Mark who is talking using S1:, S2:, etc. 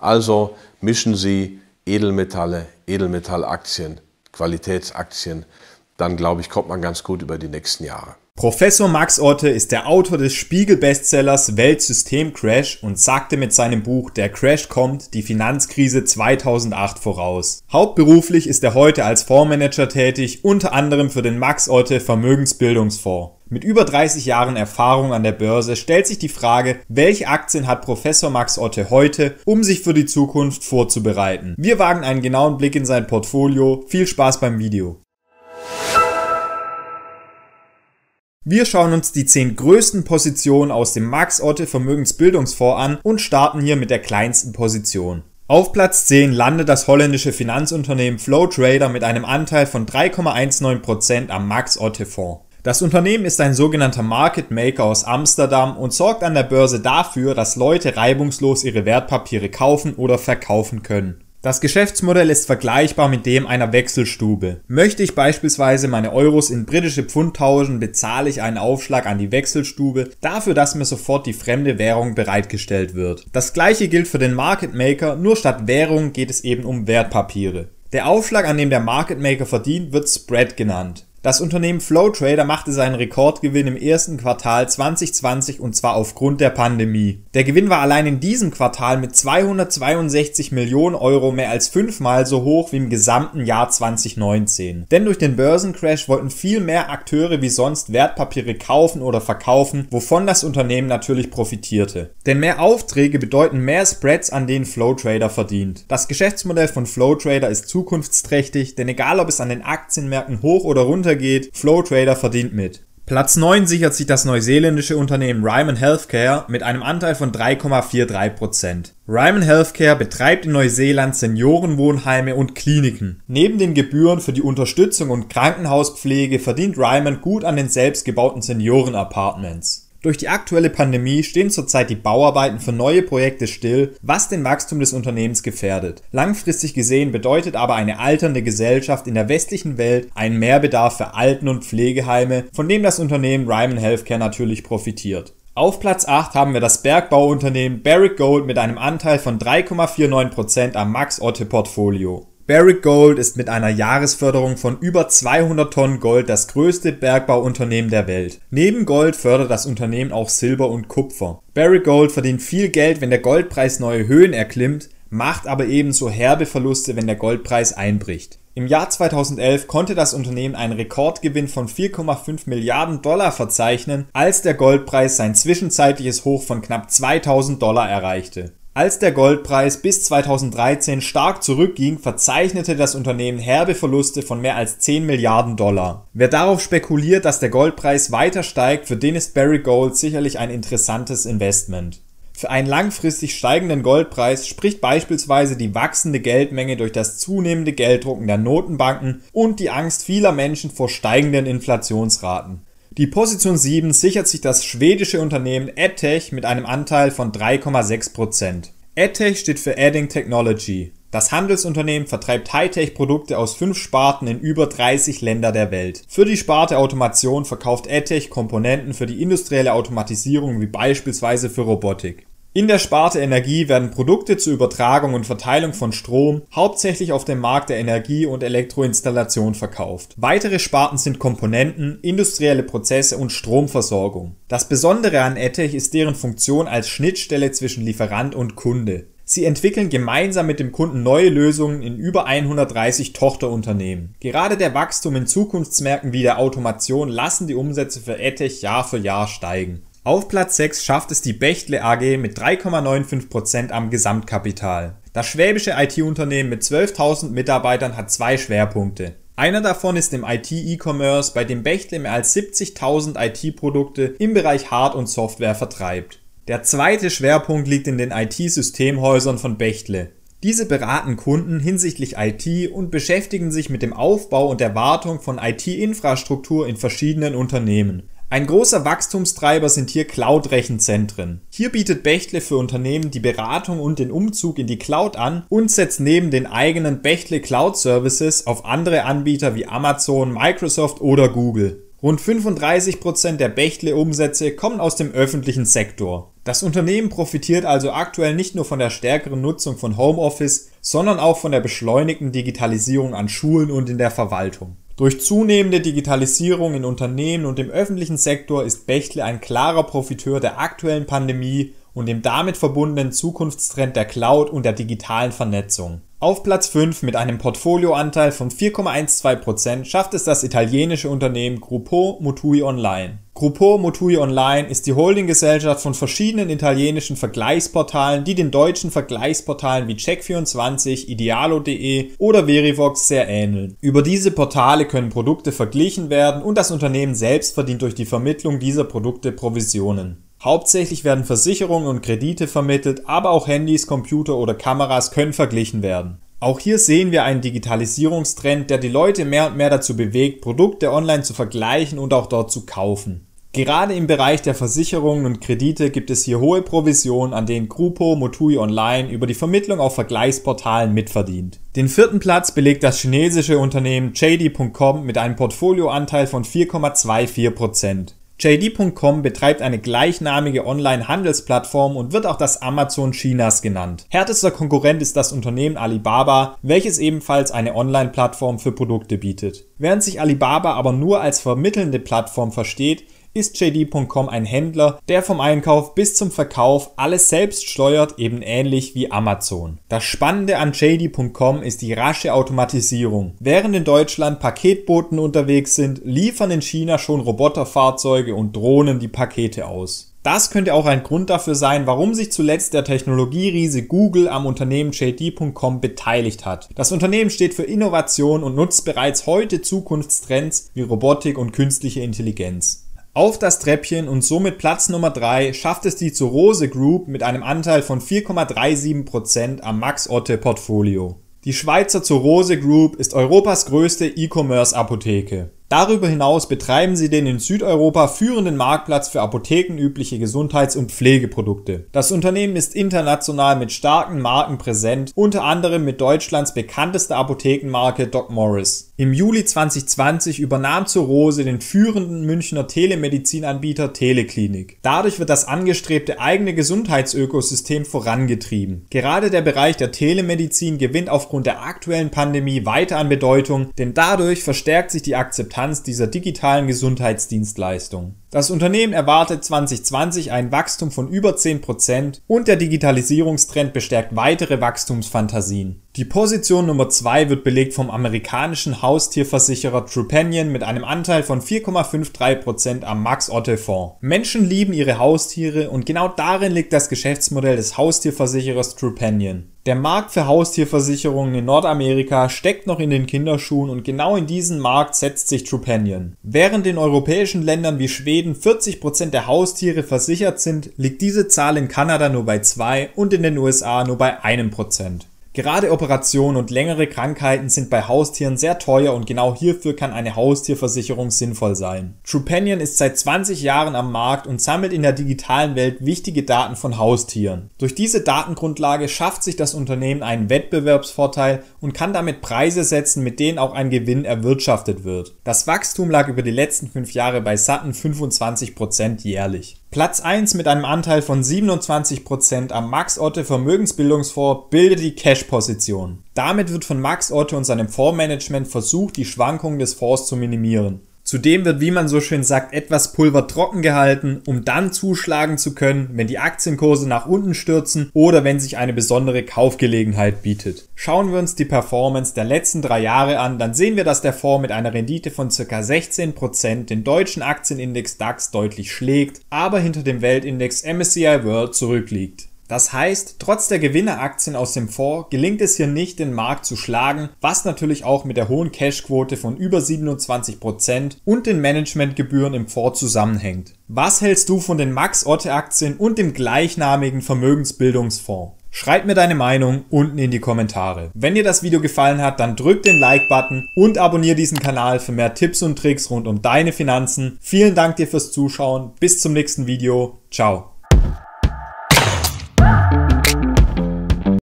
S1: Also mischen Sie Edelmetalle, Edelmetallaktien, Qualitätsaktien, dann glaube ich, kommt man ganz gut über die nächsten Jahre. Professor Max Orte ist der Autor des Spiegel-Bestsellers Weltsystem-Crash und sagte mit seinem Buch Der Crash kommt die Finanzkrise 2008 voraus. Hauptberuflich ist er heute als Fondsmanager tätig, unter anderem für den Max Orte Vermögensbildungsfonds. Mit über 30 Jahren Erfahrung an der Börse stellt sich die Frage, welche Aktien hat Professor Max Otte heute, um sich für die Zukunft vorzubereiten. Wir wagen einen genauen Blick in sein Portfolio. Viel Spaß beim Video. Wir schauen uns die 10 größten Positionen aus dem Max Otte Vermögensbildungsfonds an und starten hier mit der kleinsten Position. Auf Platz 10 landet das holländische Finanzunternehmen Flow Trader mit einem Anteil von 3,19% am Max Otte Fonds. Das Unternehmen ist ein sogenannter Market Maker aus Amsterdam und sorgt an der Börse dafür, dass Leute reibungslos ihre Wertpapiere kaufen oder verkaufen können. Das Geschäftsmodell ist vergleichbar mit dem einer Wechselstube. Möchte ich beispielsweise meine Euros in britische Pfund tauschen, bezahle ich einen Aufschlag an die Wechselstube dafür, dass mir sofort die fremde Währung bereitgestellt wird. Das gleiche gilt für den Market Maker, nur statt Währung geht es eben um Wertpapiere. Der Aufschlag, an dem der Market Maker verdient, wird Spread genannt. Das Unternehmen Flowtrader machte seinen Rekordgewinn im ersten Quartal 2020 und zwar aufgrund der Pandemie. Der Gewinn war allein in diesem Quartal mit 262 Millionen Euro mehr als fünfmal so hoch wie im gesamten Jahr 2019. Denn durch den Börsencrash wollten viel mehr Akteure wie sonst Wertpapiere kaufen oder verkaufen, wovon das Unternehmen natürlich profitierte. Denn mehr Aufträge bedeuten mehr Spreads, an denen Flowtrader verdient. Das Geschäftsmodell von Flowtrader ist zukunftsträchtig, denn egal ob es an den Aktienmärkten hoch oder runter untergeht, Flow Trader verdient mit. Platz 9 sichert sich das neuseeländische Unternehmen Ryman Healthcare mit einem Anteil von 3,43%. Ryman Healthcare betreibt in Neuseeland Seniorenwohnheime und Kliniken. Neben den Gebühren für die Unterstützung und Krankenhauspflege verdient Ryman gut an den selbstgebauten Seniorenapartments. Durch die aktuelle Pandemie stehen zurzeit die Bauarbeiten für neue Projekte still, was den Wachstum des Unternehmens gefährdet. Langfristig gesehen bedeutet aber eine alternde Gesellschaft in der westlichen Welt einen Mehrbedarf für Alten- und Pflegeheime, von dem das Unternehmen Ryman Healthcare natürlich profitiert. Auf Platz 8 haben wir das Bergbauunternehmen Barrick Gold mit einem Anteil von 3,49% am Max Otte Portfolio. Barrick Gold ist mit einer Jahresförderung von über 200 Tonnen Gold das größte Bergbauunternehmen der Welt. Neben Gold fördert das Unternehmen auch Silber und Kupfer. Barrick Gold verdient viel Geld, wenn der Goldpreis neue Höhen erklimmt, macht aber ebenso herbe Verluste, wenn der Goldpreis einbricht. Im Jahr 2011 konnte das Unternehmen einen Rekordgewinn von 4,5 Milliarden Dollar verzeichnen, als der Goldpreis sein zwischenzeitliches Hoch von knapp 2000 Dollar erreichte. Als der Goldpreis bis 2013 stark zurückging, verzeichnete das Unternehmen herbe Verluste von mehr als 10 Milliarden Dollar. Wer darauf spekuliert, dass der Goldpreis weiter steigt, für den ist Barry Gold sicherlich ein interessantes Investment. Für einen langfristig steigenden Goldpreis spricht beispielsweise die wachsende Geldmenge durch das zunehmende Gelddrucken der Notenbanken und die Angst vieler Menschen vor steigenden Inflationsraten. Die Position 7 sichert sich das schwedische Unternehmen EdTech mit einem Anteil von 3,6%. EdTech steht für Adding Technology. Das Handelsunternehmen vertreibt Hightech-Produkte aus fünf Sparten in über 30 Länder der Welt. Für die Sparte Automation verkauft EdTech Komponenten für die industrielle Automatisierung wie beispielsweise für Robotik. In der Sparte Energie werden Produkte zur Übertragung und Verteilung von Strom hauptsächlich auf dem Markt der Energie- und Elektroinstallation verkauft. Weitere Sparten sind Komponenten, industrielle Prozesse und Stromversorgung. Das Besondere an Ettech ist deren Funktion als Schnittstelle zwischen Lieferant und Kunde. Sie entwickeln gemeinsam mit dem Kunden neue Lösungen in über 130 Tochterunternehmen. Gerade der Wachstum in Zukunftsmärkten wie der Automation lassen die Umsätze für Ettech Jahr für Jahr steigen. Auf Platz 6 schafft es die Bechtle AG mit 3,95% am Gesamtkapital. Das schwäbische IT-Unternehmen mit 12.000 Mitarbeitern hat zwei Schwerpunkte. Einer davon ist im IT-E-Commerce, bei dem Bechtle mehr als 70.000 IT-Produkte im Bereich Hard- und Software vertreibt. Der zweite Schwerpunkt liegt in den IT-Systemhäusern von Bechtle. Diese beraten Kunden hinsichtlich IT und beschäftigen sich mit dem Aufbau und der Wartung von IT-Infrastruktur in verschiedenen Unternehmen. Ein großer Wachstumstreiber sind hier Cloud-Rechenzentren. Hier bietet Bechtle für Unternehmen die Beratung und den Umzug in die Cloud an und setzt neben den eigenen Bechtle Cloud Services auf andere Anbieter wie Amazon, Microsoft oder Google. Rund 35% Prozent der Bechtle-Umsätze kommen aus dem öffentlichen Sektor. Das Unternehmen profitiert also aktuell nicht nur von der stärkeren Nutzung von Homeoffice, sondern auch von der beschleunigten Digitalisierung an Schulen und in der Verwaltung. Durch zunehmende Digitalisierung in Unternehmen und im öffentlichen Sektor ist Bechtle ein klarer Profiteur der aktuellen Pandemie und dem damit verbundenen Zukunftstrend der Cloud und der digitalen Vernetzung. Auf Platz 5 mit einem Portfolioanteil von 4,12% schafft es das italienische Unternehmen Gruppo Mutui Online. Gruppo Mutui Online ist die Holdinggesellschaft von verschiedenen italienischen Vergleichsportalen, die den deutschen Vergleichsportalen wie Check24, Idealo.de oder Verivox sehr ähneln. Über diese Portale können Produkte verglichen werden und das Unternehmen selbst verdient durch die Vermittlung dieser Produkte Provisionen. Hauptsächlich werden Versicherungen und Kredite vermittelt, aber auch Handys, Computer oder Kameras können verglichen werden. Auch hier sehen wir einen Digitalisierungstrend, der die Leute mehr und mehr dazu bewegt, Produkte online zu vergleichen und auch dort zu kaufen. Gerade im Bereich der Versicherungen und Kredite gibt es hier hohe Provisionen, an denen Grupo Motui Online über die Vermittlung auf Vergleichsportalen mitverdient. Den vierten Platz belegt das chinesische Unternehmen JD.com mit einem Portfolioanteil von 4,24%. JD.com betreibt eine gleichnamige Online-Handelsplattform und wird auch das Amazon Chinas genannt. Härtester Konkurrent ist das Unternehmen Alibaba, welches ebenfalls eine Online-Plattform für Produkte bietet. Während sich Alibaba aber nur als vermittelnde Plattform versteht, ist JD.com ein Händler, der vom Einkauf bis zum Verkauf alles selbst steuert, eben ähnlich wie Amazon. Das Spannende an JD.com ist die rasche Automatisierung. Während in Deutschland Paketboten unterwegs sind, liefern in China schon Roboterfahrzeuge und Drohnen die Pakete aus. Das könnte auch ein Grund dafür sein, warum sich zuletzt der Technologieriese Google am Unternehmen JD.com beteiligt hat. Das Unternehmen steht für Innovation und nutzt bereits heute Zukunftstrends wie Robotik und künstliche Intelligenz auf das Treppchen und somit Platz Nummer 3 schafft es die Zurose Group mit einem Anteil von 4,37% am Max Otte Portfolio. Die Schweizer Zurose Group ist Europas größte E-Commerce Apotheke. Darüber hinaus betreiben sie den in Südeuropa führenden Marktplatz für apothekenübliche Gesundheits- und Pflegeprodukte. Das Unternehmen ist international mit starken Marken präsent, unter anderem mit Deutschlands bekanntester Apothekenmarke Doc Morris. Im Juli 2020 übernahm zur Rose den führenden Münchner Telemedizinanbieter Teleklinik. Dadurch wird das angestrebte eigene Gesundheitsökosystem vorangetrieben. Gerade der Bereich der Telemedizin gewinnt aufgrund der aktuellen Pandemie weiter an Bedeutung, denn dadurch verstärkt sich die Akzeptanz Akzeptanz dieser digitalen Gesundheitsdienstleistung. Das Unternehmen erwartet 2020 ein Wachstum von über 10% und der Digitalisierungstrend bestärkt weitere Wachstumsfantasien. Die Position Nummer 2 wird belegt vom amerikanischen Haustierversicherer Trupanion mit einem Anteil von 4,53% am Max Otte Fonds. Menschen lieben ihre Haustiere und genau darin liegt das Geschäftsmodell des Haustierversicherers Trupanion. Der Markt für Haustierversicherungen in Nordamerika steckt noch in den Kinderschuhen und genau in diesen Markt setzt sich Trupanion. Während in europäischen Ländern wie Schweden 40% der Haustiere versichert sind, liegt diese Zahl in Kanada nur bei 2 und in den USA nur bei 1%. Gerade Operationen und längere Krankheiten sind bei Haustieren sehr teuer und genau hierfür kann eine Haustierversicherung sinnvoll sein. Trupanion ist seit 20 Jahren am Markt und sammelt in der digitalen Welt wichtige Daten von Haustieren. Durch diese Datengrundlage schafft sich das Unternehmen einen Wettbewerbsvorteil und kann damit Preise setzen, mit denen auch ein Gewinn erwirtschaftet wird. Das Wachstum lag über die letzten fünf Jahre bei satten 25% jährlich. Platz 1 mit einem Anteil von 27% am Max Otte Vermögensbildungsfonds bildet die Cash-Position. Damit wird von Max Otte und seinem Fondsmanagement versucht, die Schwankungen des Fonds zu minimieren. Zudem wird, wie man so schön sagt, etwas Pulver trocken gehalten, um dann zuschlagen zu können, wenn die Aktienkurse nach unten stürzen oder wenn sich eine besondere Kaufgelegenheit bietet. Schauen wir uns die Performance der letzten drei Jahre an, dann sehen wir, dass der Fonds mit einer Rendite von ca. 16% den deutschen Aktienindex DAX deutlich schlägt, aber hinter dem Weltindex MSCI World zurückliegt. Das heißt, trotz der Gewinneraktien aus dem Fonds gelingt es hier nicht, den Markt zu schlagen, was natürlich auch mit der hohen Cashquote von über 27% und den Managementgebühren im Fonds zusammenhängt. Was hältst du von den Max-Otte-Aktien und dem gleichnamigen Vermögensbildungsfonds? Schreib mir deine Meinung unten in die Kommentare. Wenn dir das Video gefallen hat, dann drück den Like-Button und abonniere diesen Kanal für mehr Tipps und Tricks rund um deine Finanzen. Vielen Dank dir fürs Zuschauen. Bis zum nächsten Video. Ciao.